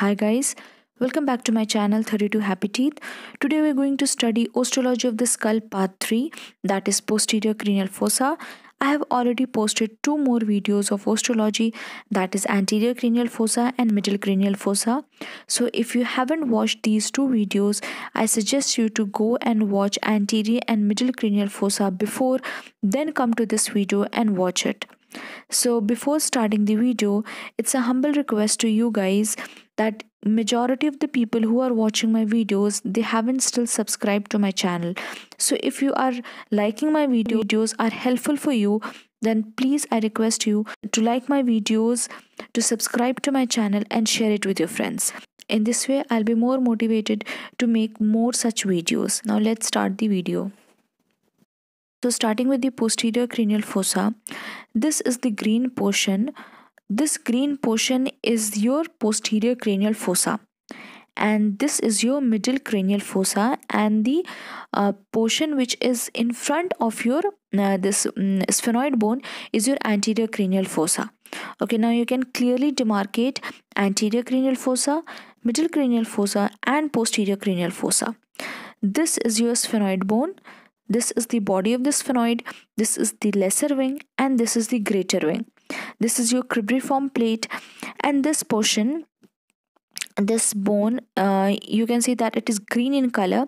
Hi guys, welcome back to my channel 32 Happy Teeth. Today we're going to study Osteology of the Skull Part 3 that is posterior cranial fossa. I have already posted two more videos of osteology that is anterior cranial fossa and middle cranial fossa. So if you haven't watched these two videos, I suggest you to go and watch anterior and middle cranial fossa before then come to this video and watch it. So before starting the video, it's a humble request to you guys that majority of the people who are watching my videos they haven't still subscribed to my channel so if you are liking my videos are helpful for you then please i request you to like my videos to subscribe to my channel and share it with your friends in this way i'll be more motivated to make more such videos now let's start the video so starting with the posterior cranial fossa, this is the green portion. This green portion is your posterior cranial fossa and this is your middle cranial fossa and the uh, portion which is in front of your uh, this um, sphenoid bone is your anterior cranial fossa okay now you can clearly demarcate anterior cranial fossa middle cranial fossa and posterior cranial fossa this is your sphenoid bone this is the body of the sphenoid, this is the lesser wing, and this is the greater wing. This is your cribriform plate, and this portion this bone uh, you can see that it is green in color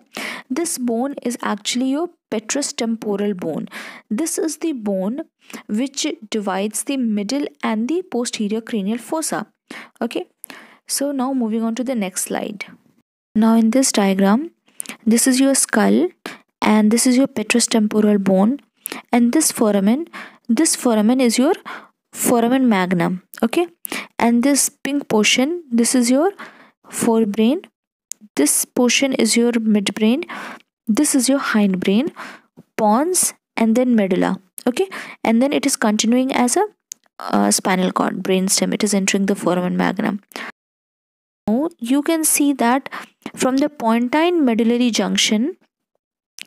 this bone is actually your petrous temporal bone this is the bone which divides the middle and the posterior cranial fossa okay so now moving on to the next slide now in this diagram this is your skull and this is your petrous temporal bone and this foramen this foramen is your foramen magnum okay and this pink portion this is your forebrain this portion is your midbrain this is your hindbrain pons and then medulla okay and then it is continuing as a uh, spinal cord brainstem it is entering the foramen magnum now you can see that from the pontine medullary junction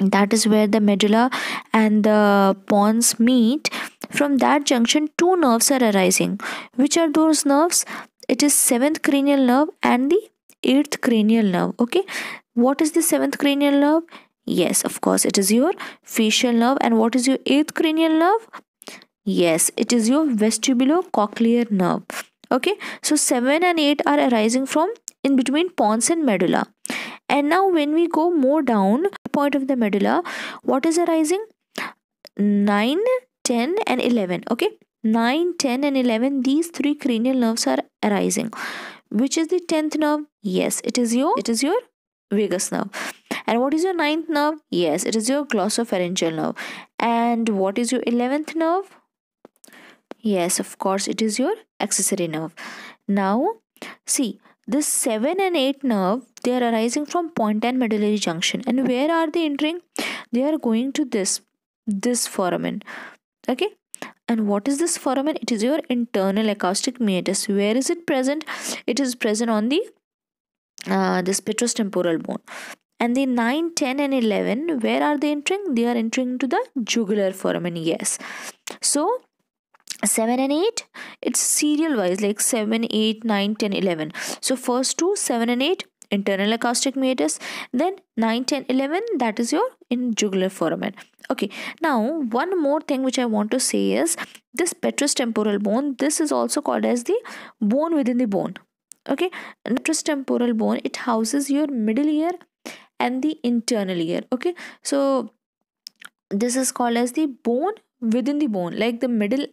that is where the medulla and the pons meet from that junction two nerves are arising which are those nerves it is seventh cranial nerve and the eighth cranial nerve okay what is the seventh cranial nerve yes of course it is your facial nerve and what is your eighth cranial nerve yes it is your vestibulocochlear nerve okay so 7 and 8 are arising from in between pons and medulla and now when we go more down point of the medulla what is arising 9 10 and 11 okay 9 10 and 11 these three cranial nerves are arising which is the 10th nerve yes it is your it is your vagus nerve and what is your ninth nerve yes it is your glossopharyngeal nerve and what is your 11th nerve yes of course it is your accessory nerve now see this 7 and 8 nerve they are arising from Pontan Medullary Junction. And where are they entering? They are going to this, this foramen. Okay. And what is this foramen? It is your internal acoustic meatus. Where is it present? It is present on the uh, this temporal bone. And the 9, 10 and 11, where are they entering? They are entering to the jugular foramen, yes. So, 7 and 8 it's serial wise like 7 8 9 10 11 so first two 7 and 8 internal acoustic meatus then 9 10 11 that is your in jugular foramen okay now one more thing which i want to say is this petrous temporal bone this is also called as the bone within the bone okay petrous temporal bone it houses your middle ear and the internal ear okay so this is called as the bone within the bone like the middle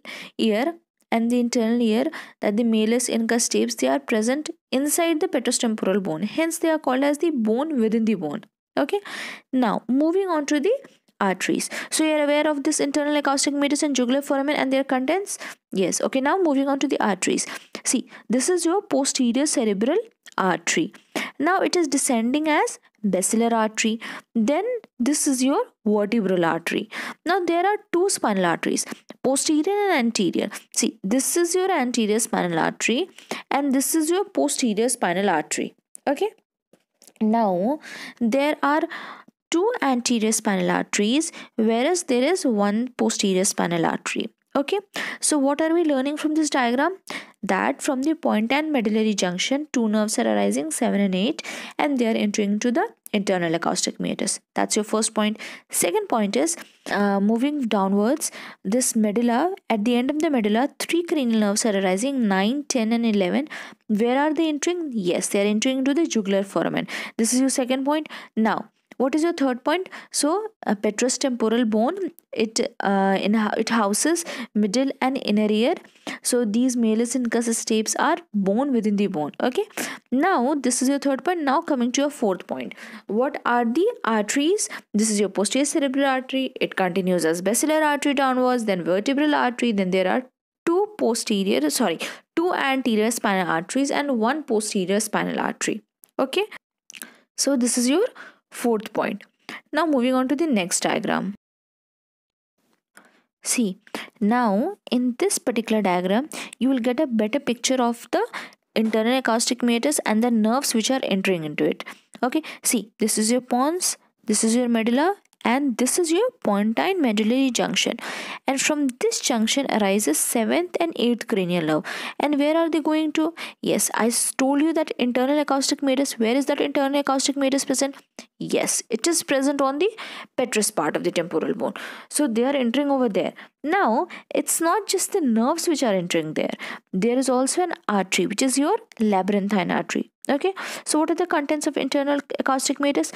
ear and the internal ear that the malleus incus stapes, they are present inside the petrostemporal bone hence they are called as the bone within the bone okay now moving on to the arteries so you are aware of this internal acoustic meatus and jugular foramen and their contents yes okay now moving on to the arteries see this is your posterior cerebral artery. Now it is descending as basilar artery. Then this is your vertebral artery. Now there are two spinal arteries, posterior and anterior. See, this is your anterior spinal artery and this is your posterior spinal artery. Okay. Now there are two anterior spinal arteries whereas there is one posterior spinal artery okay so what are we learning from this diagram that from the point and medullary junction two nerves are arising 7 and 8 and they are entering to the internal acoustic meatus that's your first point second point is uh, moving downwards this medulla at the end of the medulla three cranial nerves are arising 9 10 and 11 where are they entering yes they are entering to the jugular foramen this is your second point now what is your third point so uh, petrous temporal bone it uh, in it houses middle and inner ear so these malleus incus stapes are bone within the bone okay now this is your third point now coming to your fourth point what are the arteries this is your posterior cerebral artery it continues as basilar artery downwards then vertebral artery then there are two posterior sorry two anterior spinal arteries and one posterior spinal artery okay so this is your fourth point now moving on to the next diagram see now in this particular diagram you will get a better picture of the internal acoustic meatus and the nerves which are entering into it okay see this is your pons this is your medulla and this is your pontine medullary junction and from this junction arises 7th and 8th cranial nerve and where are they going to yes i told you that internal acoustic meatus where is that internal acoustic meatus present yes it is present on the petrous part of the temporal bone so they are entering over there now it's not just the nerves which are entering there there is also an artery which is your labyrinthine artery okay so what are the contents of internal acoustic meatus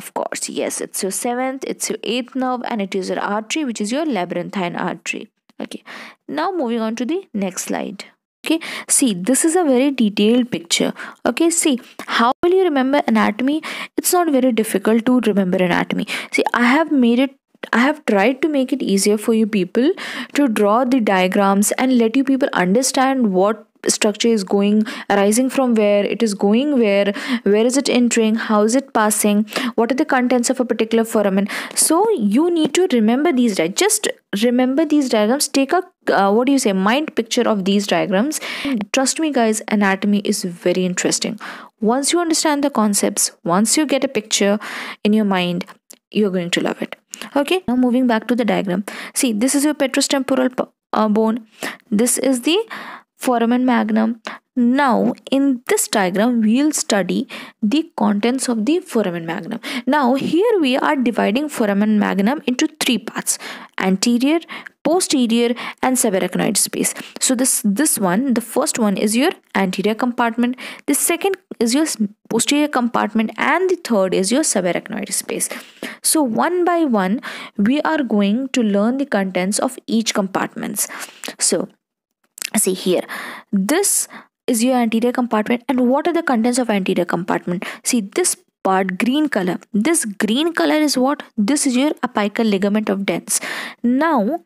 of course yes it's your seventh it's your eighth nerve and it is your artery which is your labyrinthine artery okay now moving on to the next slide okay see this is a very detailed picture okay see how will you remember anatomy it's not very difficult to remember anatomy see i have made it I have tried to make it easier for you people to draw the diagrams and let you people understand what structure is going arising from where it is going where where is it entering how is it passing what are the contents of a particular foramen so you need to remember these right just remember these diagrams take a uh, what do you say mind picture of these diagrams trust me guys anatomy is very interesting once you understand the concepts once you get a picture in your mind you're going to love it okay now moving back to the diagram see this is your petrostemporal uh, bone this is the foramen magnum. Now in this diagram we'll study the contents of the foramen magnum. Now here we are dividing foramen magnum into three parts anterior, posterior and subarachnoid space. So this this one the first one is your anterior compartment, the second is your posterior compartment and the third is your subarachnoid space. So one by one we are going to learn the contents of each compartments. So see here this is your anterior compartment and what are the contents of anterior compartment see this part green color this green color is what this is your apical ligament of dens now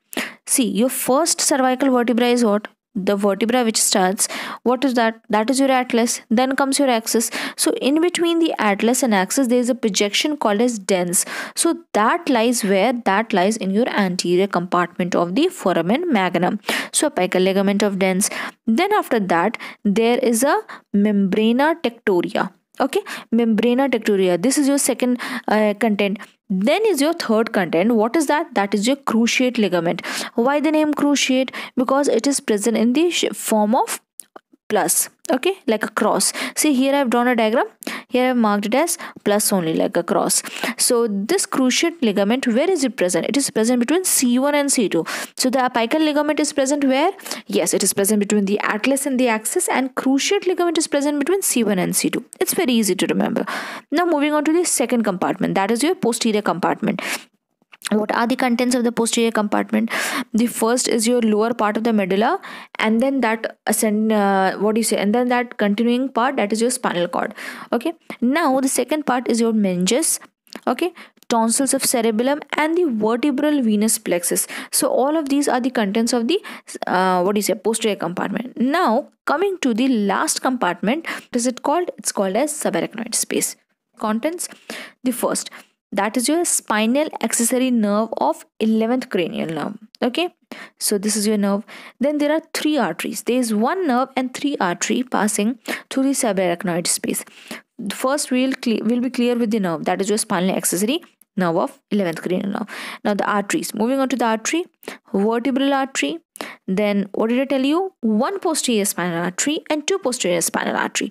see your first cervical vertebra is what the vertebra which starts what is that that is your atlas then comes your axis so in between the atlas and axis there is a projection called as dens so that lies where that lies in your anterior compartment of the foramen magnum so apical ligament of dens then after that there is a membrana tectoria okay membrana tectoria. this is your second uh, content then is your third content what is that that is your cruciate ligament why the name cruciate because it is present in the form of plus okay like a cross see here i've drawn a diagram here i've marked it as plus only like a cross so this cruciate ligament where is it present it is present between c1 and c2 so the apical ligament is present where yes it is present between the atlas and the axis and cruciate ligament is present between c1 and c2 it's very easy to remember now moving on to the second compartment that is your posterior compartment what are the contents of the posterior compartment the first is your lower part of the medulla and then that ascend uh, what do you say and then that continuing part that is your spinal cord okay now the second part is your meninges okay tonsils of cerebellum and the vertebral venous plexus so all of these are the contents of the uh, what do you say posterior compartment now coming to the last compartment what is it called it's called as subarachnoid space contents the first that is your spinal accessory nerve of 11th cranial nerve okay so this is your nerve then there are three arteries there is one nerve and three artery passing through the subarachnoid space first we'll will be clear with the nerve that is your spinal accessory nerve of 11th cranial nerve now the arteries moving on to the artery vertebral artery then what did i tell you one posterior spinal artery and two posterior spinal artery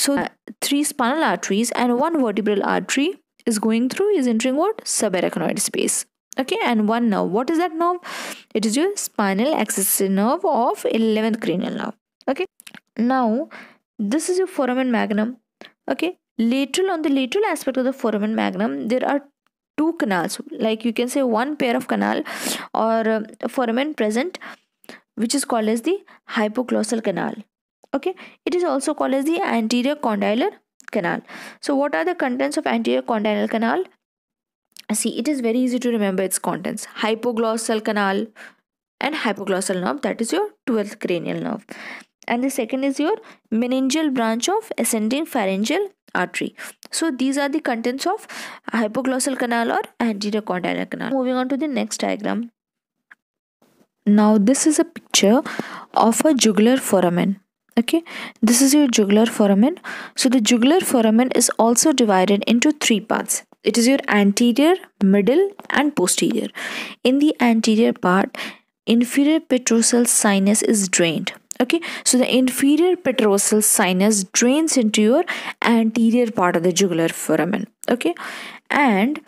so uh, three spinal arteries and one vertebral artery is going through is entering what subarachnoid space okay and one nerve what is that nerve it is your spinal accessory nerve of 11th cranial nerve okay now this is your foramen magnum okay lateral on the lateral aspect of the foramen magnum there are two canals like you can say one pair of canal or uh, foramen present which is called as the hypoglossal canal okay it is also called as the anterior condylar canal. So what are the contents of anterior condyle canal? See, it is very easy to remember its contents. Hypoglossal canal and hypoglossal nerve that is your 12th cranial nerve. And the second is your meningeal branch of ascending pharyngeal artery. So these are the contents of hypoglossal canal or anterior condylar canal. Moving on to the next diagram. Now this is a picture of a jugular foramen okay this is your jugular foramen so the jugular foramen is also divided into three parts it is your anterior middle and posterior in the anterior part inferior petrosal sinus is drained okay so the inferior petrosal sinus drains into your anterior part of the jugular foramen okay and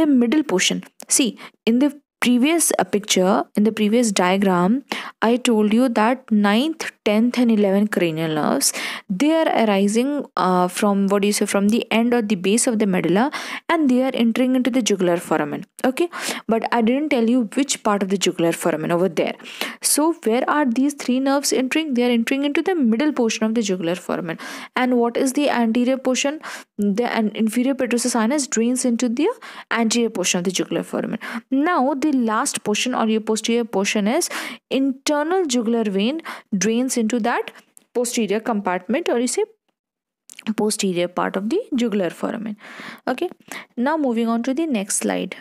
the middle portion see in the previous uh, picture, in the previous diagram, I told you that 9th, 10th and 11th cranial nerves, they are arising uh, from, what do you say, from the end or the base of the medulla and they are entering into the jugular foramen. Okay, but I didn't tell you which part of the jugular foramen over there. So where are these three nerves entering? They are entering into the middle portion of the jugular foramen. And what is the anterior portion? The inferior petrosus sinus drains into the anterior portion of the jugular foramen. Now the last portion or your posterior portion is internal jugular vein drains into that posterior compartment or you say posterior part of the jugular foramen okay now moving on to the next slide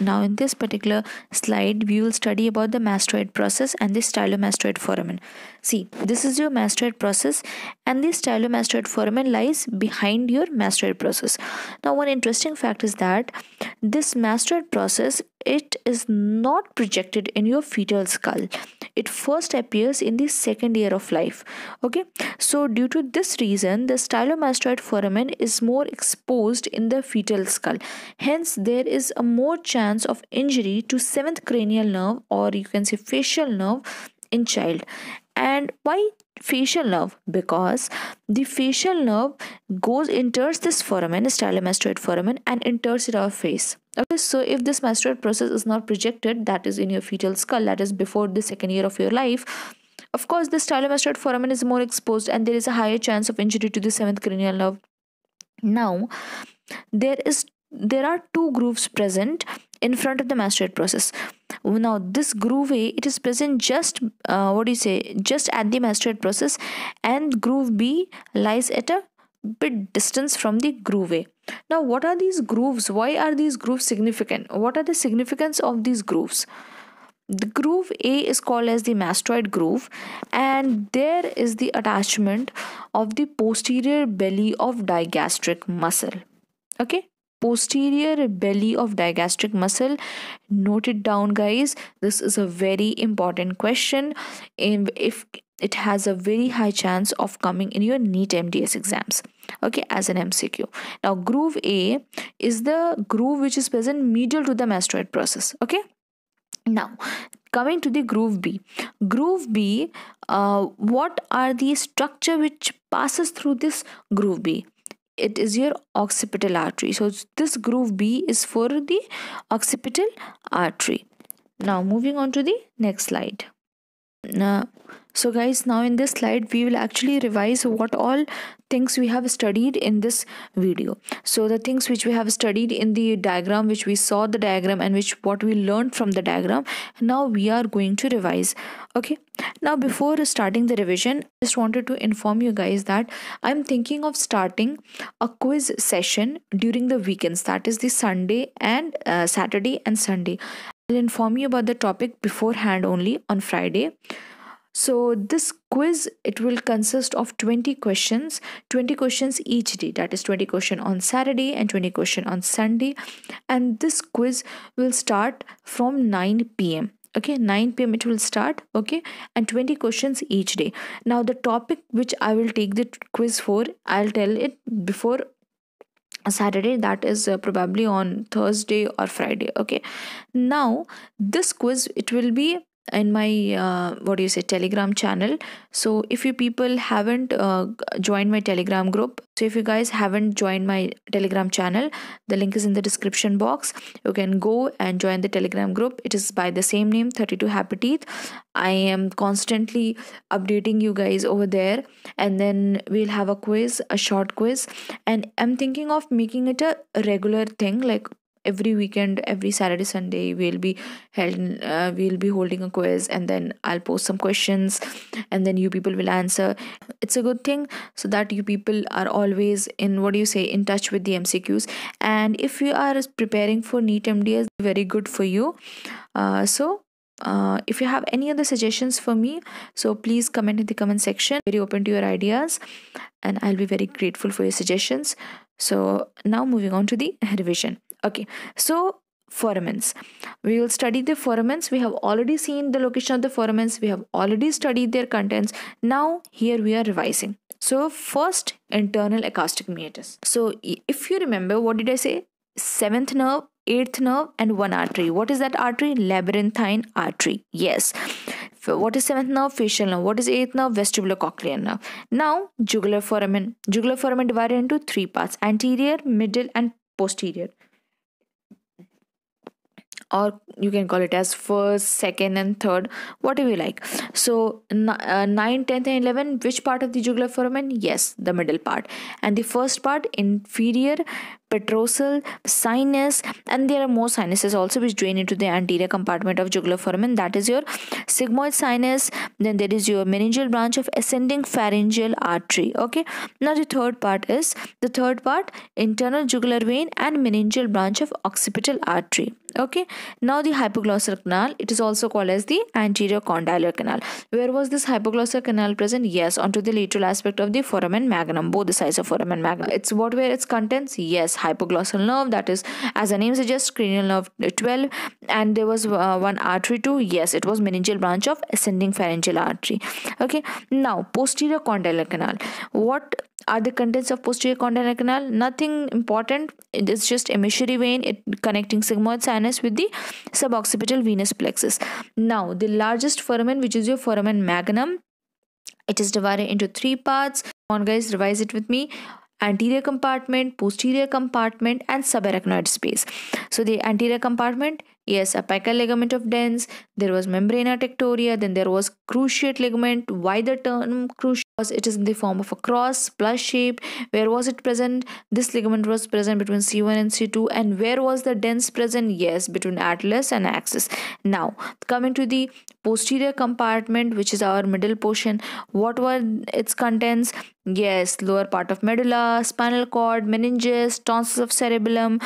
now in this particular slide we will study about the mastoid process and the stylomastoid foramen see this is your mastoid process and the stylomastoid foramen lies behind your mastoid process now one interesting fact is that this mastoid process it is not projected in your fetal skull. It first appears in the second year of life. Okay, so due to this reason, the stylomastoid foramen is more exposed in the fetal skull. Hence, there is a more chance of injury to seventh cranial nerve or you can say facial nerve in child and why facial nerve because the facial nerve goes enters this foramen stylomastoid foramen and enters it our face okay so if this mastoid process is not projected that is in your fetal skull that is before the second year of your life of course the stylomastoid foramen is more exposed and there is a higher chance of injury to the seventh cranial nerve now there is there are two grooves present in front of the mastoid process now this groove a it is present just uh, what do you say just at the mastoid process and groove b lies at a bit distance from the groove a now what are these grooves why are these grooves significant what are the significance of these grooves the groove a is called as the mastoid groove and there is the attachment of the posterior belly of digastric muscle okay posterior belly of digastric muscle note it down guys this is a very important question and if it has a very high chance of coming in your neat mds exams okay as an mcq now groove a is the groove which is present medial to the mastoid process okay now coming to the groove b groove b uh, what are the structure which passes through this groove b it is your occipital artery so this groove b is for the occipital artery now moving on to the next slide now so guys now in this slide we will actually revise what all things we have studied in this video so the things which we have studied in the diagram which we saw the diagram and which what we learned from the diagram now we are going to revise okay now before starting the revision just wanted to inform you guys that i'm thinking of starting a quiz session during the weekends that is the sunday and uh, saturday and sunday i'll inform you about the topic beforehand only on friday so this quiz it will consist of 20 questions 20 questions each day that is 20 question on saturday and 20 question on sunday and this quiz will start from 9 pm okay 9 pm it will start okay and 20 questions each day now the topic which i will take the quiz for i'll tell it before saturday that is uh, probably on thursday or friday okay now this quiz it will be in my uh, what do you say telegram channel so if you people haven't uh, joined my telegram group so if you guys haven't joined my telegram channel the link is in the description box you can go and join the telegram group it is by the same name 32 happy teeth i am constantly updating you guys over there and then we'll have a quiz a short quiz and i'm thinking of making it a regular thing like every weekend every saturday sunday we'll be held uh, we'll be holding a quiz and then i'll post some questions and then you people will answer it's a good thing so that you people are always in what do you say in touch with the mcqs and if you are preparing for neat mds very good for you uh, so uh, if you have any other suggestions for me so please comment in the comment section very open to your ideas and i'll be very grateful for your suggestions so now moving on to the revision okay so foramens we will study the foramens we have already seen the location of the foramens we have already studied their contents now here we are revising so first internal acoustic meatus so if you remember what did i say seventh nerve eighth nerve and one artery what is that artery labyrinthine artery yes what is seventh nerve facial nerve what is eighth nerve vestibulocochlear nerve now jugular foramen jugular foramen divided into three parts anterior middle and posterior or you can call it as first second and third whatever you like so uh, 9 10th and 11 which part of the jugular foramen yes the middle part and the first part inferior petrosal sinus and there are more sinuses also which drain into the anterior compartment of jugular foramen that is your sigmoid sinus then there is your meningeal branch of ascending pharyngeal artery okay now the third part is the third part internal jugular vein and meningeal branch of occipital artery okay now the hypoglossal canal it is also called as the anterior condylar canal where was this hypoglossal canal present yes onto the lateral aspect of the foramen magnum both the sides of foramen magnum it's what where its contents yes hypoglossal nerve that is as the name suggests cranial nerve 12 and there was uh, one artery too yes it was meningeal branch of ascending pharyngeal artery okay now posterior condylar canal what are the contents of posterior condylar canal nothing important it is just emissary vein it connecting sigmoid sinus with the suboccipital venous plexus now the largest foramen which is your foramen magnum it is divided into three parts on guys revise it with me anterior compartment posterior compartment and subarachnoid space so the anterior compartment Yes, apical ligament of Dens, there was membrana tectoria, then there was cruciate ligament. Why the term cruciate? It is in the form of a cross plus shape. Where was it present? This ligament was present between C1 and C2. And where was the dens present? Yes, between atlas and axis. Now, coming to the posterior compartment, which is our middle portion, what were its contents? Yes, lower part of medulla, spinal cord, meninges, tonsils of cerebellum,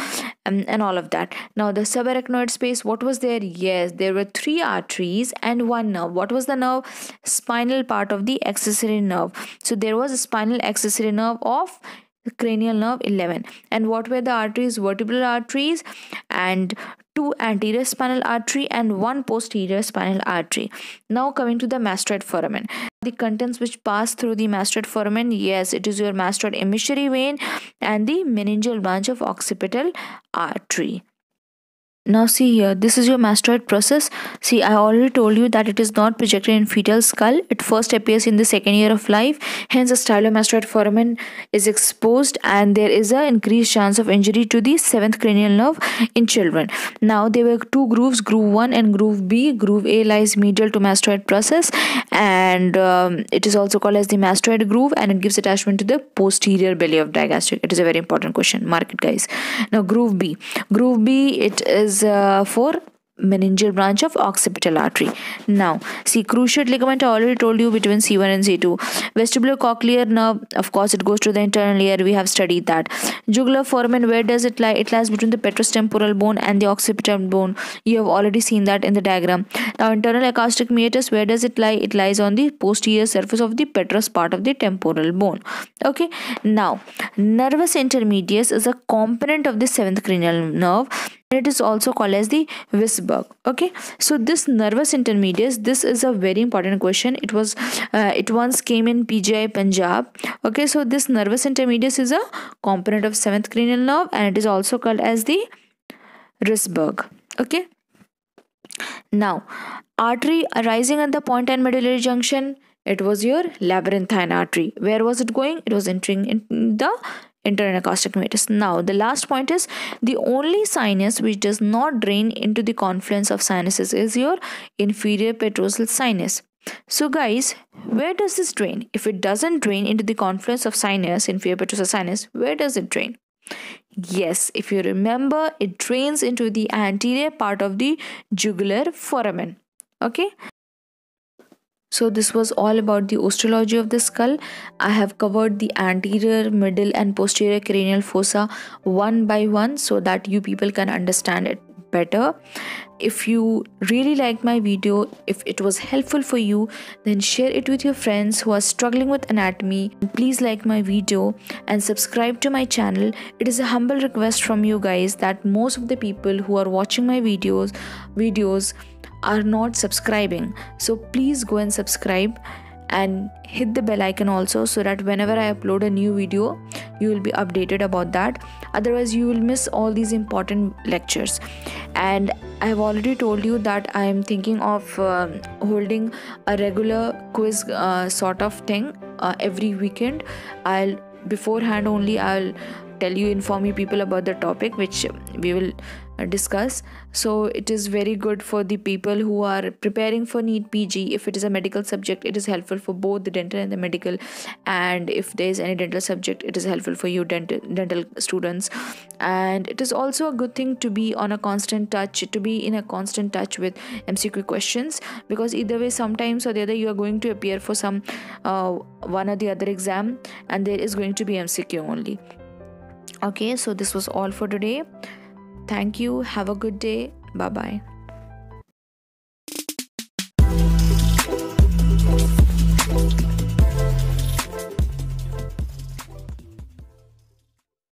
and, um, and all of that. Now, the subarachnoid space space, what was there? Yes, there were three arteries and one nerve. What was the nerve? Spinal part of the accessory nerve. So there was a spinal accessory nerve of cranial nerve 11 and what were the arteries vertebral arteries and two anterior spinal artery and one posterior spinal artery now coming to the mastoid foramen the contents which pass through the mastoid foramen yes it is your mastoid emissary vein and the meningeal branch of occipital artery now see here, this is your mastoid process. See, I already told you that it is not projected in fetal skull. It first appears in the second year of life. Hence, a stylomastoid foramen is exposed and there is an increased chance of injury to the seventh cranial nerve in children. Now, there were two grooves, groove 1 and groove B. Groove A lies medial to mastoid process and um, it is also called as the mastoid groove and it gives attachment to the posterior belly of digastric. It is a very important question. Mark it guys. Now, groove B. Groove B, it is is uh, for meningeal branch of occipital artery. Now, see, cruciate ligament, I already told you between C1 and C2. Vestibular cochlear nerve, of course, it goes to the internal ear. We have studied that. Jugular foramen, where does it lie? It lies between the petrostemporal bone and the occipital bone. You have already seen that in the diagram. Now, internal acoustic meatus, where does it lie? It lies on the posterior surface of the petrous part of the temporal bone. Okay. Now, nervous intermedius is a component of the seventh cranial nerve it is also called as the Wisberg. Okay, so this nervous intermediates, this is a very important question. It was, uh, it once came in PGI Punjab. Okay, so this nervous intermediates is a component of seventh cranial nerve, and it is also called as the Risberg. Okay. Now, artery arising at the point and medullary junction, it was your labyrinthine artery. Where was it going? It was entering in the meatus. Now, the last point is the only sinus which does not drain into the confluence of sinuses is your inferior petrosal sinus. So guys, where does this drain? If it doesn't drain into the confluence of sinus, inferior petrosal sinus, where does it drain? Yes, if you remember, it drains into the anterior part of the jugular foramen. Okay, so this was all about the osteology of the skull. I have covered the anterior, middle and posterior cranial fossa one by one so that you people can understand it better. If you really liked my video, if it was helpful for you, then share it with your friends who are struggling with anatomy. Please like my video and subscribe to my channel. It is a humble request from you guys that most of the people who are watching my videos videos are not subscribing so please go and subscribe and hit the bell icon also so that whenever i upload a new video you will be updated about that otherwise you will miss all these important lectures and i have already told you that i am thinking of uh, holding a regular quiz uh, sort of thing uh, every weekend i'll beforehand only i'll tell you inform you people about the topic which we will uh, discuss so it is very good for the people who are preparing for neat pg if it is a medical subject it is helpful for both the dental and the medical and if there is any dental subject it is helpful for you dental dental students and it is also a good thing to be on a constant touch to be in a constant touch with mcq questions because either way sometimes or the other you are going to appear for some uh, one or the other exam and there is going to be mcq only okay so this was all for today Thank you. Have a good day. Bye bye.